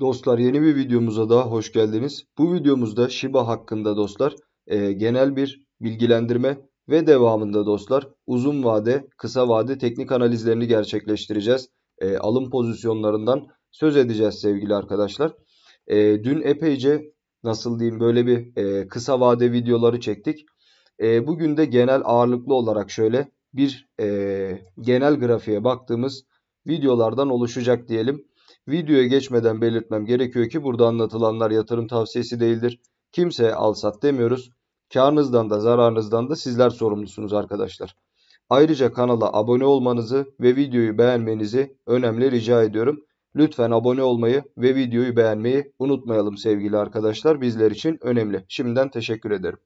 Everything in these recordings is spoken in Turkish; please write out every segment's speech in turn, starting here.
Dostlar yeni bir videomuza daha hoş geldiniz. Bu videomuzda Shiba hakkında dostlar e, genel bir bilgilendirme ve devamında dostlar uzun vade, kısa vade teknik analizlerini gerçekleştireceğiz. E, alım pozisyonlarından söz edeceğiz sevgili arkadaşlar. E, dün epeyce nasıl diyeyim böyle bir e, kısa vade videoları çektik. E, bugün de genel ağırlıklı olarak şöyle bir e, genel grafiğe baktığımız videolardan oluşacak diyelim. Videoya geçmeden belirtmem gerekiyor ki burada anlatılanlar yatırım tavsiyesi değildir. Kimseye al sat demiyoruz. Karınızdan da zararınızdan da sizler sorumlusunuz arkadaşlar. Ayrıca kanala abone olmanızı ve videoyu beğenmenizi önemli rica ediyorum. Lütfen abone olmayı ve videoyu beğenmeyi unutmayalım sevgili arkadaşlar. Bizler için önemli. Şimdiden teşekkür ederim.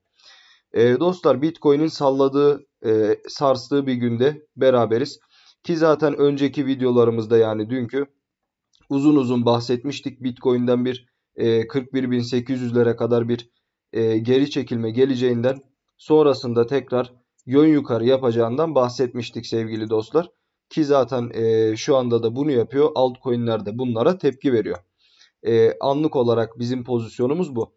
Ee, dostlar Bitcoin'in salladığı, e, sarstığı bir günde beraberiz. Ki zaten önceki videolarımızda yani dünkü uzun uzun bahsetmiştik. Bitcoin'den bir e, 41.800'lere kadar bir e, geri çekilme geleceğinden sonrasında tekrar yön yukarı yapacağından bahsetmiştik sevgili dostlar. Ki zaten e, şu anda da bunu yapıyor. Altcoin'ler de bunlara tepki veriyor. E, anlık olarak bizim pozisyonumuz bu.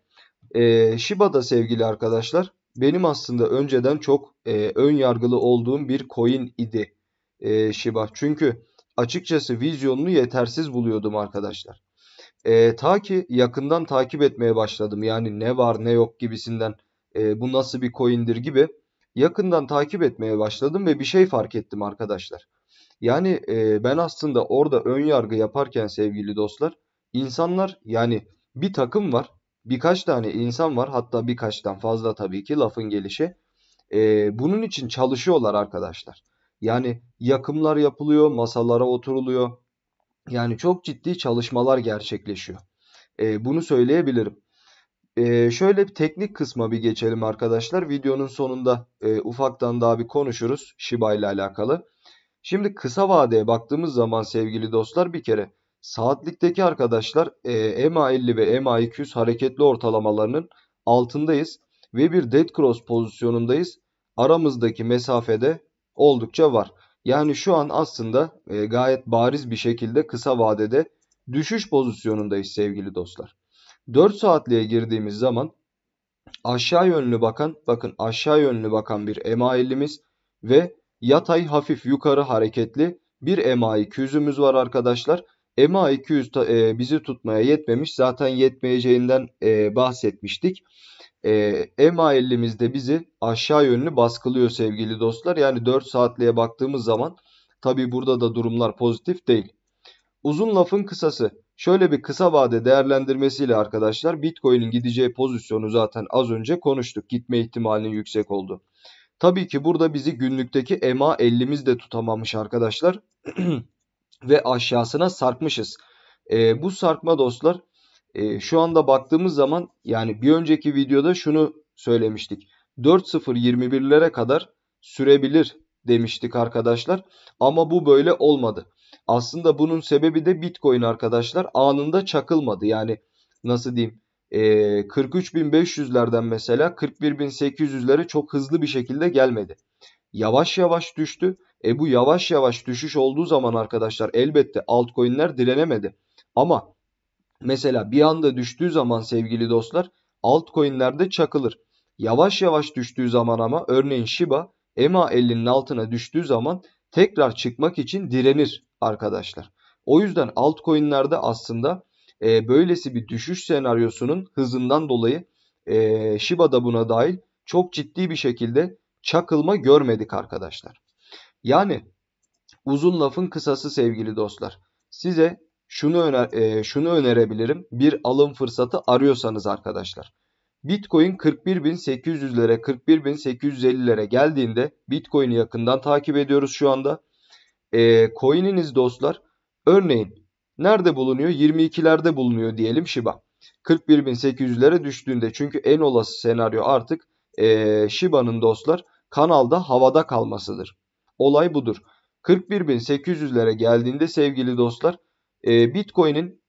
E, Shiba'da sevgili arkadaşlar benim aslında önceden çok e, ön yargılı olduğum bir coin idi e, Shiba. Çünkü açıkçası vizyonunu yetersiz buluyordum arkadaşlar. E, ta ki yakından takip etmeye başladım. Yani ne var ne yok gibisinden e, bu nasıl bir coin'dir gibi yakından takip etmeye başladım ve bir şey fark ettim arkadaşlar. Yani e, ben aslında orada ön yargı yaparken sevgili dostlar insanlar yani bir takım var birkaç tane insan var hatta birkaçtan fazla tabii ki lafın gelişi. E, bunun için çalışıyorlar arkadaşlar. Yani yakımlar yapılıyor, masalara oturuluyor. Yani çok ciddi çalışmalar gerçekleşiyor. E, bunu söyleyebilirim. E, şöyle bir teknik kısma bir geçelim arkadaşlar. Videonun sonunda e, ufaktan daha bir konuşuruz Shiba ile alakalı. Şimdi kısa vadeye baktığımız zaman sevgili dostlar bir kere saatlikteki arkadaşlar e, EMA50 ve EMA200 hareketli ortalamalarının altındayız ve bir dead cross pozisyonundayız. Aramızdaki mesafede oldukça var. Yani şu an aslında e, gayet bariz bir şekilde kısa vadede düşüş pozisyonundayız sevgili dostlar. 4 saatliğe girdiğimiz zaman aşağı yönlü bakan bakın aşağı yönlü bakan bir EMA50'miz ve yatay hafif yukarı hareketli bir EMA200'ümüz var arkadaşlar. EMA200 e, bizi tutmaya yetmemiş zaten yetmeyeceğinden e, bahsetmiştik e, ee, EMA 50'mizde bizi aşağı yönlü baskılıyor sevgili dostlar. Yani 4 saatliğe baktığımız zaman tabi burada da durumlar pozitif değil. Uzun lafın kısası. Şöyle bir kısa vade değerlendirmesiyle arkadaşlar Bitcoin'in gideceği pozisyonu zaten az önce konuştuk. Gitme ihtimalinin yüksek oldu. Tabii ki burada bizi günlükteki EMA 50'miz de tutamamış arkadaşlar. Ve aşağısına sarkmışız. E, bu sarkma dostlar e, şu anda baktığımız zaman yani bir önceki videoda şunu söylemiştik. 4.0.21'lere kadar sürebilir demiştik arkadaşlar. Ama bu böyle olmadı. Aslında bunun sebebi de Bitcoin arkadaşlar anında çakılmadı. Yani nasıl diyeyim e, ee, 43.500'lerden mesela 41.800'lere çok hızlı bir şekilde gelmedi. Yavaş yavaş düştü. E bu yavaş yavaş düşüş olduğu zaman arkadaşlar elbette altcoin'ler direnemedi. Ama Mesela bir anda düştüğü zaman sevgili dostlar altcoin'lerde çakılır. Yavaş yavaş düştüğü zaman ama örneğin Shiba EMA 50'nin altına düştüğü zaman tekrar çıkmak için direnir arkadaşlar. O yüzden altcoin'lerde aslında e, böylesi bir düşüş senaryosunun hızından dolayı e, Shiba da buna dahil çok ciddi bir şekilde çakılma görmedik arkadaşlar. Yani uzun lafın kısası sevgili dostlar. Size şunu öner e, şunu önerebilirim. Bir alım fırsatı arıyorsanız arkadaşlar. Bitcoin 41.800'lere 41.850'lere geldiğinde Bitcoin'i yakından takip ediyoruz şu anda. E, coin'iniz dostlar örneğin nerede bulunuyor? 22'lerde bulunuyor diyelim Shiba. 41.800'lere düştüğünde çünkü en olası senaryo artık e, Shiba'nın dostlar kanalda havada kalmasıdır. Olay budur. 41.800'lere geldiğinde sevgili dostlar e, Bitcoin'in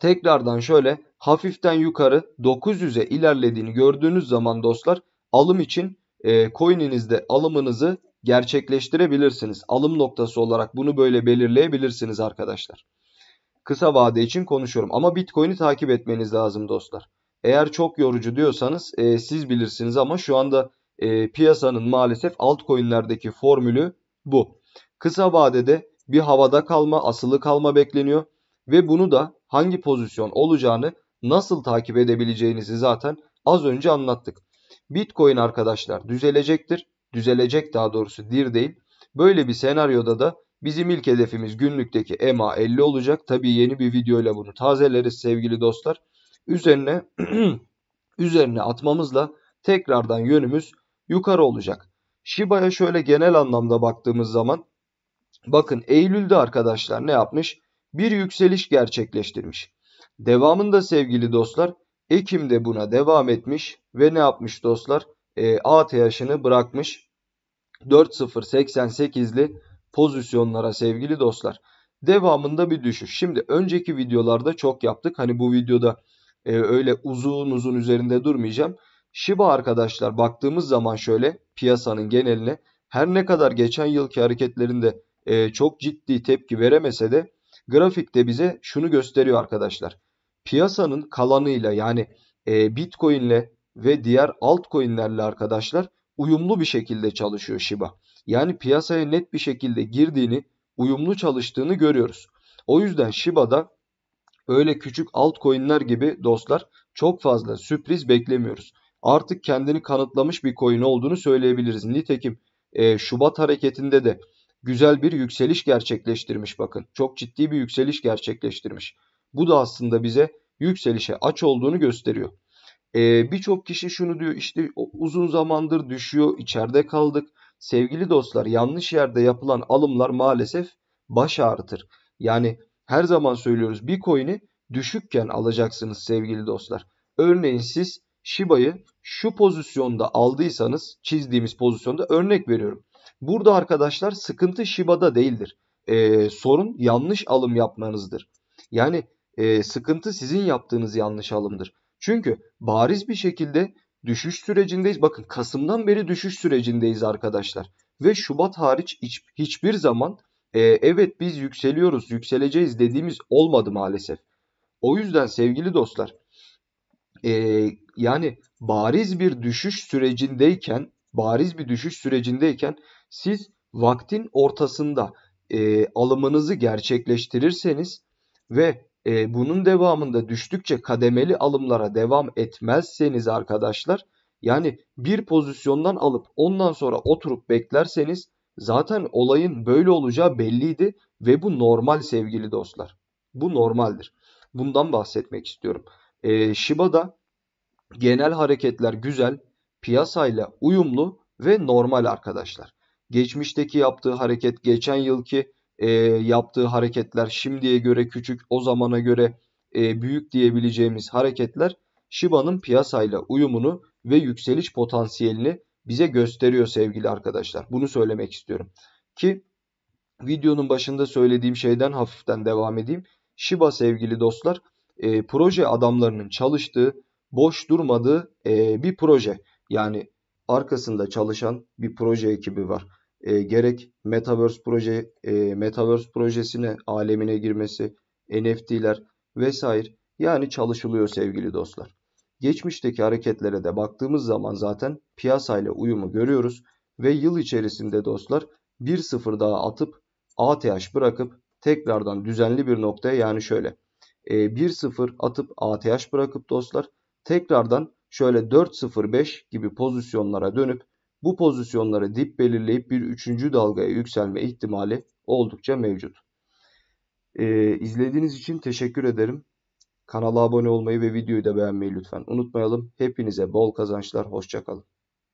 tekrardan şöyle hafiften yukarı 900'e ilerlediğini gördüğünüz zaman dostlar alım için e, coin'inizde alımınızı gerçekleştirebilirsiniz. Alım noktası olarak bunu böyle belirleyebilirsiniz arkadaşlar. Kısa vade için konuşuyorum ama Bitcoin'i takip etmeniz lazım dostlar. Eğer çok yorucu diyorsanız e, siz bilirsiniz ama şu anda e, piyasanın maalesef altcoin'lerdeki formülü bu. Kısa vadede bir havada kalma, asılı kalma bekleniyor ve bunu da hangi pozisyon olacağını nasıl takip edebileceğinizi zaten az önce anlattık. Bitcoin arkadaşlar düzelecektir. Düzelecek daha doğrusu dir değil. Böyle bir senaryoda da bizim ilk hedefimiz günlükteki EMA 50 olacak. Tabii yeni bir videoyla bunu tazeleriz sevgili dostlar. Üzerine üzerine atmamızla tekrardan yönümüz yukarı olacak. Shiba'ya şöyle genel anlamda baktığımız zaman Bakın Eylül'de arkadaşlar ne yapmış? Bir yükseliş gerçekleştirmiş. Devamında sevgili dostlar Ekim'de buna devam etmiş ve ne yapmış dostlar? E, ATH'ını bırakmış. 4.088'li pozisyonlara sevgili dostlar. Devamında bir düşüş. Şimdi önceki videolarda çok yaptık. Hani bu videoda e, öyle uzun uzun üzerinde durmayacağım. Shiba arkadaşlar baktığımız zaman şöyle piyasanın geneline her ne kadar geçen yılki hareketlerinde e, çok ciddi tepki veremese de grafikte bize şunu gösteriyor arkadaşlar. Piyasanın kalanıyla yani e, Bitcoin'le ve diğer altcoin'lerle arkadaşlar uyumlu bir şekilde çalışıyor Shiba. Yani piyasaya net bir şekilde girdiğini, uyumlu çalıştığını görüyoruz. O yüzden Shiba'da öyle küçük altcoin'ler gibi dostlar çok fazla sürpriz beklemiyoruz. Artık kendini kanıtlamış bir coin olduğunu söyleyebiliriz. Nitekim e, Şubat hareketinde de güzel bir yükseliş gerçekleştirmiş bakın. Çok ciddi bir yükseliş gerçekleştirmiş. Bu da aslında bize yükselişe aç olduğunu gösteriyor. Ee, Birçok kişi şunu diyor işte uzun zamandır düşüyor, içeride kaldık. Sevgili dostlar yanlış yerde yapılan alımlar maalesef baş ağrıtır. Yani her zaman söylüyoruz Bitcoin'i düşükken alacaksınız sevgili dostlar. Örneğin siz Shiba'yı şu pozisyonda aldıysanız çizdiğimiz pozisyonda örnek veriyorum. Burada arkadaşlar sıkıntı Shiba'da değildir. E, sorun yanlış alım yapmanızdır. Yani e, sıkıntı sizin yaptığınız yanlış alımdır. Çünkü bariz bir şekilde düşüş sürecindeyiz. Bakın Kasım'dan beri düşüş sürecindeyiz arkadaşlar. Ve Şubat hariç hiç, hiçbir zaman e, evet biz yükseliyoruz, yükseleceğiz dediğimiz olmadı maalesef. O yüzden sevgili dostlar e, yani bariz bir düşüş sürecindeyken bariz bir düşüş sürecindeyken siz vaktin ortasında e, alımınızı gerçekleştirirseniz ve e, bunun devamında düştükçe kademeli alımlara devam etmezseniz arkadaşlar yani bir pozisyondan alıp ondan sonra oturup beklerseniz zaten olayın böyle olacağı belliydi ve bu normal sevgili dostlar. Bu normaldir. Bundan bahsetmek istiyorum. E, Shiba'da genel hareketler güzel, piyasayla uyumlu ve normal arkadaşlar geçmişteki yaptığı hareket, geçen yılki e, yaptığı hareketler şimdiye göre küçük, o zamana göre e, büyük diyebileceğimiz hareketler Shiba'nın piyasayla uyumunu ve yükseliş potansiyelini bize gösteriyor sevgili arkadaşlar. Bunu söylemek istiyorum. Ki videonun başında söylediğim şeyden hafiften devam edeyim. Shiba sevgili dostlar e, proje adamlarının çalıştığı, boş durmadığı e, bir proje. Yani arkasında çalışan bir proje ekibi var e, gerek Metaverse proje e, Metaverse projesine alemine girmesi, NFT'ler vesaire yani çalışılıyor sevgili dostlar. Geçmişteki hareketlere de baktığımız zaman zaten piyasayla uyumu görüyoruz ve yıl içerisinde dostlar 1.0 daha atıp ATH bırakıp tekrardan düzenli bir noktaya yani şöyle 1-0 e, atıp ATH bırakıp dostlar tekrardan şöyle 4.05 gibi pozisyonlara dönüp bu pozisyonları dip belirleyip bir üçüncü dalgaya yükselme ihtimali oldukça mevcut. Ee, izlediğiniz için teşekkür ederim. Kanala abone olmayı ve videoyu da beğenmeyi lütfen unutmayalım. Hepinize bol kazançlar, hoşçakalın.